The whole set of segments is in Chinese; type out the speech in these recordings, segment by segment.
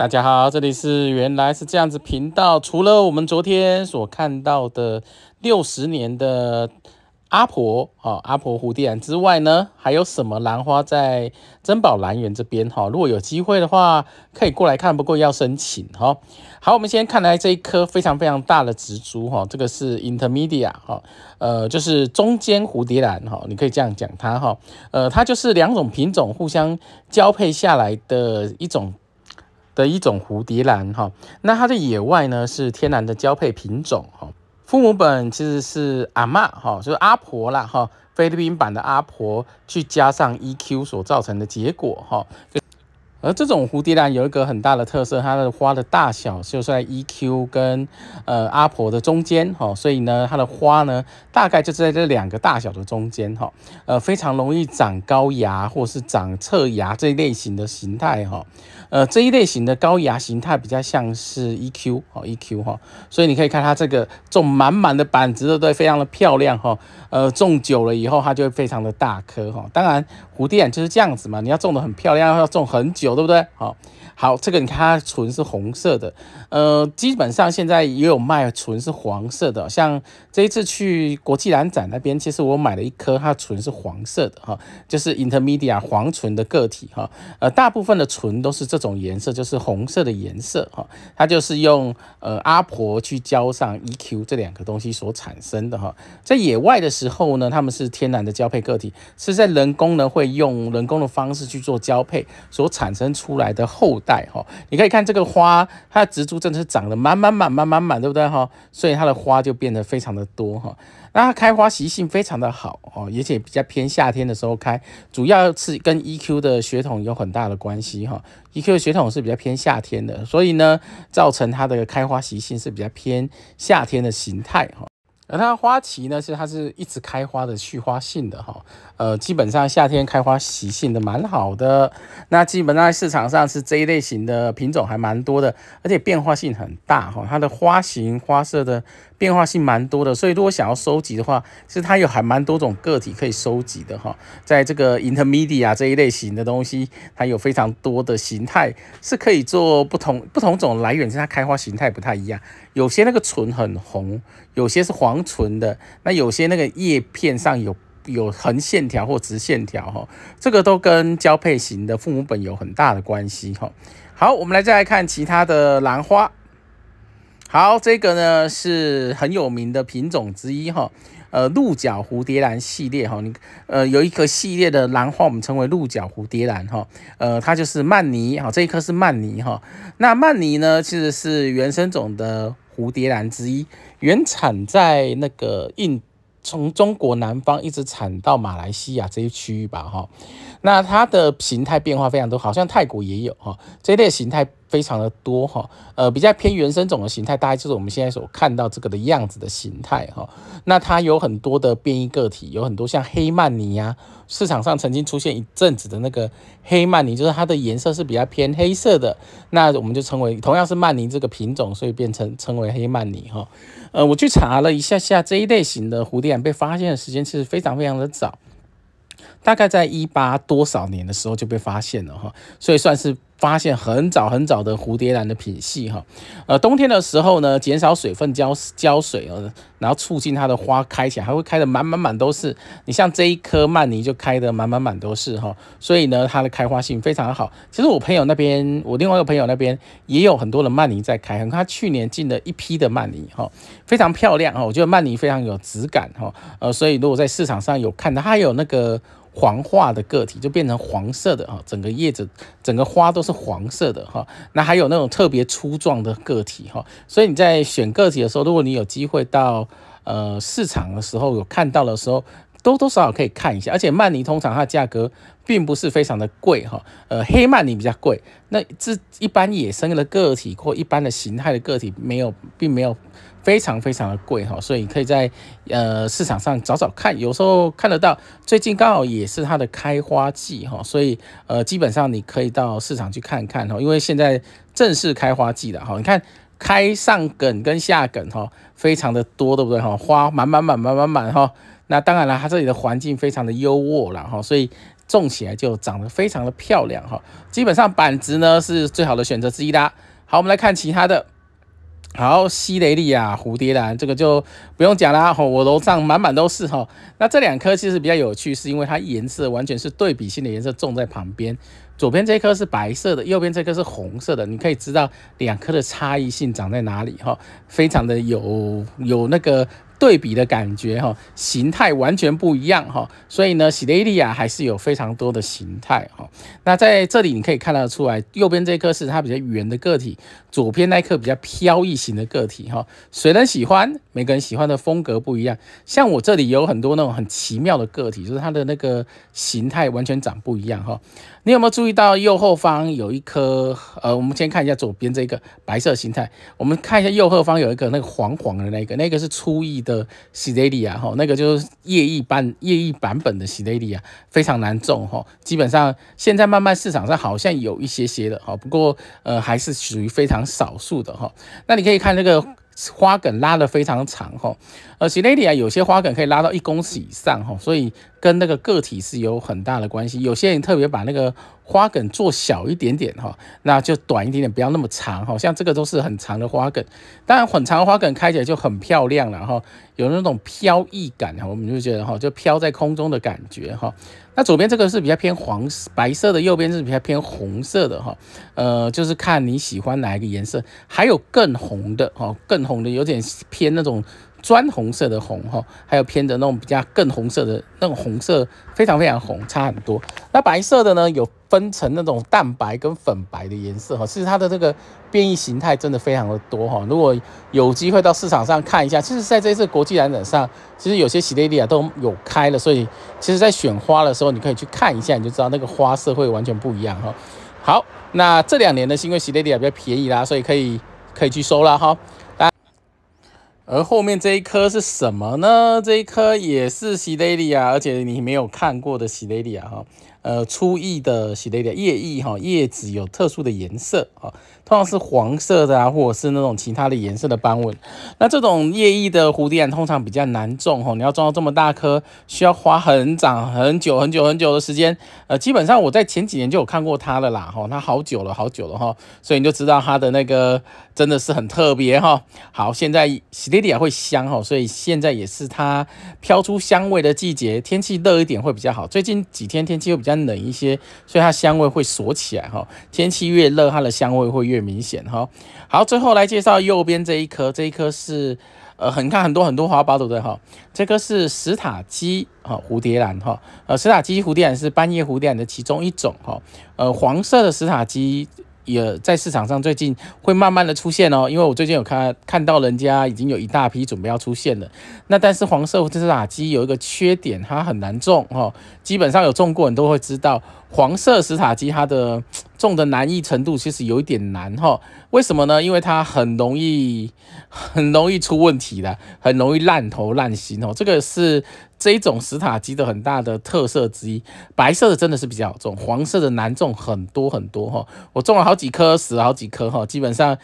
大家好，这里是原来是这样子频道。除了我们昨天所看到的六十年的阿婆哈阿婆蝴蝶兰之外呢，还有什么兰花在珍宝兰园这边哈？如果有机会的话，可以过来看，不过要申请哈。好，我们先看来这一颗非常非常大的植株哈，这个是 i n t e r m e d i a t 哈，呃，就是中间蝴蝶兰哈，你可以这样讲它哈，呃，它就是两种品种互相交配下来的一种。的一种蝴蝶兰哈，那它在野外呢是天然的交配品种哈，父母本其实是阿妈哈，就是阿婆啦哈，菲律宾版的阿婆去加上 EQ 所造成的结果哈。而这种蝴蝶兰有一个很大的特色，它的花的大小就在 EQ 跟呃阿婆的中间哈，所以呢，它的花呢大概就在这两个大小的中间哈，呃，非常容易长高芽或是长侧芽这一类型的形态哈，呃，这一类型的高芽形态比较像是 EQ 哈 EQ 哈，所以你可以看它这个种满满的板子都对，非常的漂亮哈，呃，种久了以后它就会非常的大颗哈，当然蝴蝶兰就是这样子嘛，你要种的很漂亮，要种很久。对不对？好。好，这个你看它唇是红色的，呃，基本上现在也有卖唇是黄色的，像这一次去国际兰展那边，其实我买了一颗它唇是黄色的哈，就是 intermediate 黄唇的个体哈，呃，大部分的唇都是这种颜色，就是红色的颜色哈，它就是用呃阿婆去浇上 eq 这两个东西所产生的哈，在野外的时候呢，它们是天然的交配个体，是在人工呢会用人工的方式去做交配所产生出来的后代。带哈，你可以看这个花，它的植株真的是长得满满满满满满，对不对哈？所以它的花就变得非常的多哈。那它开花习性非常的好哦，而且比较偏夏天的时候开，主要是跟 EQ 的血统有很大的关系哈。EQ 的血统是比较偏夏天的，所以呢，造成它的开花习性是比较偏夏天的形态哈。而它花期呢？是它是一直开花的，续花性的哈。呃，基本上夏天开花习性的蛮好的。那基本上市场上是这一类型的品种还蛮多的，而且变化性很大哈。它的花型、花色的。变化性蛮多的，所以如果想要收集的话，其实它有还蛮多种个体可以收集的哈。在这个 intermediate 这一类型的东西，它有非常多的形态，是可以做不同不同种来源，就它开花形态不太一样。有些那个唇很红，有些是黄唇的，那有些那个叶片上有有横线条或直线条哈，这个都跟交配型的父母本有很大的关系哈。好，我们来再来看其他的兰花。好，这个呢是很有名的品种之一哈，呃，鹿角蝴蝶兰系列哈，你呃有一个系列的兰花，我们称为鹿角蝴蝶兰哈，呃，它就是曼尼哈，这一颗是曼尼哈，那曼尼呢其实是原生种的蝴蝶兰之一，原产在那个印，从中国南方一直产到马来西亚这些区域吧哈，那它的形态变化非常多，好像泰国也有哈这类形态。非常的多哈，呃，比较偏原生种的形态，大概就是我们现在所看到这个的样子的形态哈。那它有很多的变异个体，有很多像黑曼尼呀，市场上曾经出现一阵子的那个黑曼尼，就是它的颜色是比较偏黑色的，那我们就称为同样是曼尼这个品种，所以变成称为黑曼尼哈。呃，我去查了一下下这一类型的蝴蝶被发现的时间其实非常非常的早，大概在一八多少年的时候就被发现了哈，所以算是。发现很早很早的蝴蝶兰的品系哈，呃，冬天的时候呢，减少水分浇浇水哦，然后促进它的花开起来，还会开的满满满都是。你像这一颗曼尼就开的满满满都是哈，所以呢，它的开花性非常好。其实我朋友那边，我另外一个朋友那边也有很多的曼尼在开，他去年进了一批的曼尼哈，非常漂亮哈。我觉得曼尼非常有质感哈，呃，所以如果在市场上有看到，它有那个。黄化的个体就变成黄色的哈，整个叶子、整个花都是黄色的哈。那还有那种特别粗壮的个体哈，所以你在选个体的时候，如果你有机会到呃市场的时候有看到的时候。多多少少可以看一下，而且曼尼通常它价格并不是非常的贵哈，呃，黑曼尼比较贵，那这一般野生的个体或一般的形态的个体没有，并没有非常非常的贵哈，所以可以在呃市场上找找看，有时候看得到，最近刚好也是它的开花季哈，所以呃基本上你可以到市场去看看哈，因为现在正式开花季了哈，你看开上梗跟下梗哈，非常的多，对不对哈？花满满满满满满哈。那当然了，它这里的环境非常的优渥了哈，所以种起来就长得非常的漂亮哈。基本上板植呢是最好的选择之一啦。好，我们来看其他的。好，西雷利亚蝴蝶兰，这个就不用讲啦哈。我楼上满满都是哈。那这两颗其实比较有趣，是因为它颜色完全是对比性的颜色，种在旁边。左边这颗是白色的，右边这颗是红色的，你可以知道两颗的差异性长在哪里哈。非常的有有那个。对比的感觉哈，形态完全不一样哈，所以呢，喜雷利亚还是有非常多的形态哈。那在这里你可以看得出来，右边这颗是它比较圆的个体，左边那颗比较飘逸型的个体哈。谁能喜欢？每个人喜欢的风格不一样。像我这里有很多那种很奇妙的个体，就是它的那个形态完全长不一样哈。你有没有注意到右后方有一颗？呃，我们先看一下左边这个白色形态，我们看一下右后方有一个那个黄黄的那个，那个是粗翼的。的 c 雷利亚哈，那个就是夜逸版夜逸版本的 c 雷利亚，非常难种哈。基本上现在慢慢市场上好像有一些些的哈，不过呃还是属于非常少数的哈。那你可以看那个花梗拉的非常长哈，呃 c 雷利亚有些花梗可以拉到一公尺以上哈，所以。跟那个个体是有很大的关系，有些人特别把那个花梗做小一点点哈，那就短一点点，不要那么长哈。像这个都是很长的花梗，当然很长的花梗开起来就很漂亮了哈，有那种飘逸感哈，我们就觉得哈，就飘在空中的感觉哈。那左边这个是比较偏黄白色的，右边是比较偏红色的哈，呃，就是看你喜欢哪一个颜色，还有更红的哈，更红的有点偏那种。砖红色的红哈，还有偏的那种比较更红色的那种红色，非常非常红，差很多。那白色的呢，有分成那种淡白跟粉白的颜色哈。其实它的这个变异形态真的非常的多哈。如果有机会到市场上看一下，其实在这次国际展览上，其实有些喜蕾丽啊都有开了，所以其实在选花的时候，你可以去看一下，你就知道那个花色会完全不一样哈。好，那这两年呢，是因为喜蕾丽啊比较便宜啦，所以可以可以去收了哈。而后面这一颗是什么呢？这一颗也是希蕾莉亚，而且你没有看过的希蕾莉亚哈。呃，初意的喜蕾的叶意哈，叶子有特殊的颜色啊，通常是黄色的啊，或者是那种其他的颜色的斑纹。那这种叶意的蝴蝶兰通常比较难种哈，你要种到这么大颗，需要花很长、很久、很久、很久的时间。呃，基本上我在前几年就有看过它了啦，哈，它好久了，好久了哈，所以你就知道它的那个真的是很特别哈。好，现在喜黛蝶会香哈，所以现在也是它飘出香味的季节，天气热一点会比较好。最近几天天气又比较。干冷一些，所以它香味会锁起来哈。天气越热，它的香味会越明显哈。好，最后来介绍右边这一颗，这一颗是呃，很看很多很多花苞都在哈。这个是石塔基哈，蝴蝶兰哈。呃，石塔基蝴蝶兰是斑叶蝴蝶兰的其中一种哈。呃，黄色的石塔基也在市场上最近会慢慢的出现哦，因为我最近有看看到人家已经有一大批准备要出现了。那但是黄色石塔鸡有一个缺点，它很难种哦。基本上有种过人都会知道，黄色石塔鸡它的种的难易程度其实有一点难哈。为什么呢？因为它很容易很容易出问题的，很容易烂头烂心哦。这个是。这一种石塔鸡的很大的特色之一，白色的真的是比较重，黄色的难种很多很多哈，我种了好几棵死了好几棵哈，基本上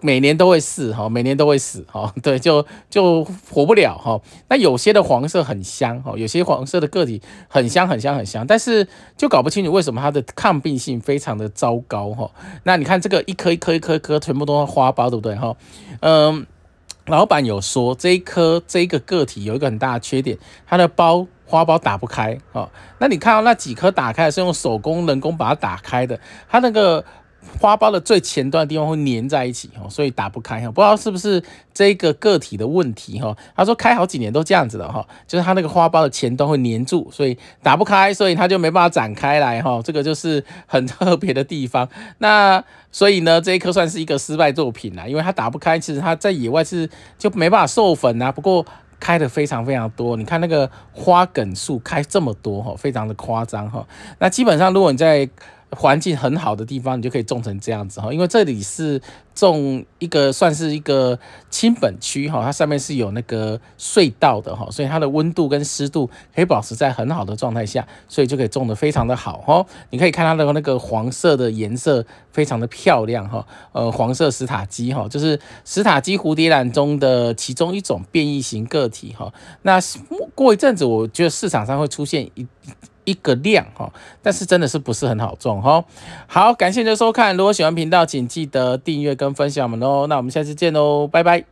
每年都会死哈，每年都会死哈，对，就就活不了哈。那有些的黄色很香哈，有些黄色的个体很香很香很香，但是就搞不清楚为什么它的抗病性非常的糟糕哈。那你看这个一颗一颗一颗一颗全部都是花苞，对不对哈？嗯。老板有说，这一颗这一个个体有一个很大的缺点，它的包花苞打不开哦。那你看到那几颗打开是用手工人工把它打开的，它那个。花苞的最前端地方会粘在一起哈，所以打不开。哈。不知道是不是这个个体的问题哈。他说开好几年都这样子的哈，就是它那个花苞的前端会粘住，所以打不开，所以它就没办法展开来哈。这个就是很特别的地方。那所以呢，这一颗算是一个失败作品了，因为它打不开。其实它在野外是就没办法授粉啊。不过开的非常非常多，你看那个花梗数开这么多哈，非常的夸张哈。那基本上如果你在环境很好的地方，你就可以种成这样子哈。因为这里是种一个算是一个亲本区哈，它上面是有那个隧道的哈，所以它的温度跟湿度可以保持在很好的状态下，所以就可以种的非常的好哈。你可以看它的那个黄色的颜色非常的漂亮哈。呃，黄色史塔基哈，就是史塔基蝴蝶兰中的其中一种变异型个体哈。那过一阵子，我觉得市场上会出现一。一个量哈，但是真的是不是很好中哈。好，感谢您的收看，如果喜欢频道，请记得订阅跟分享我们哦。那我们下次见喽，拜拜。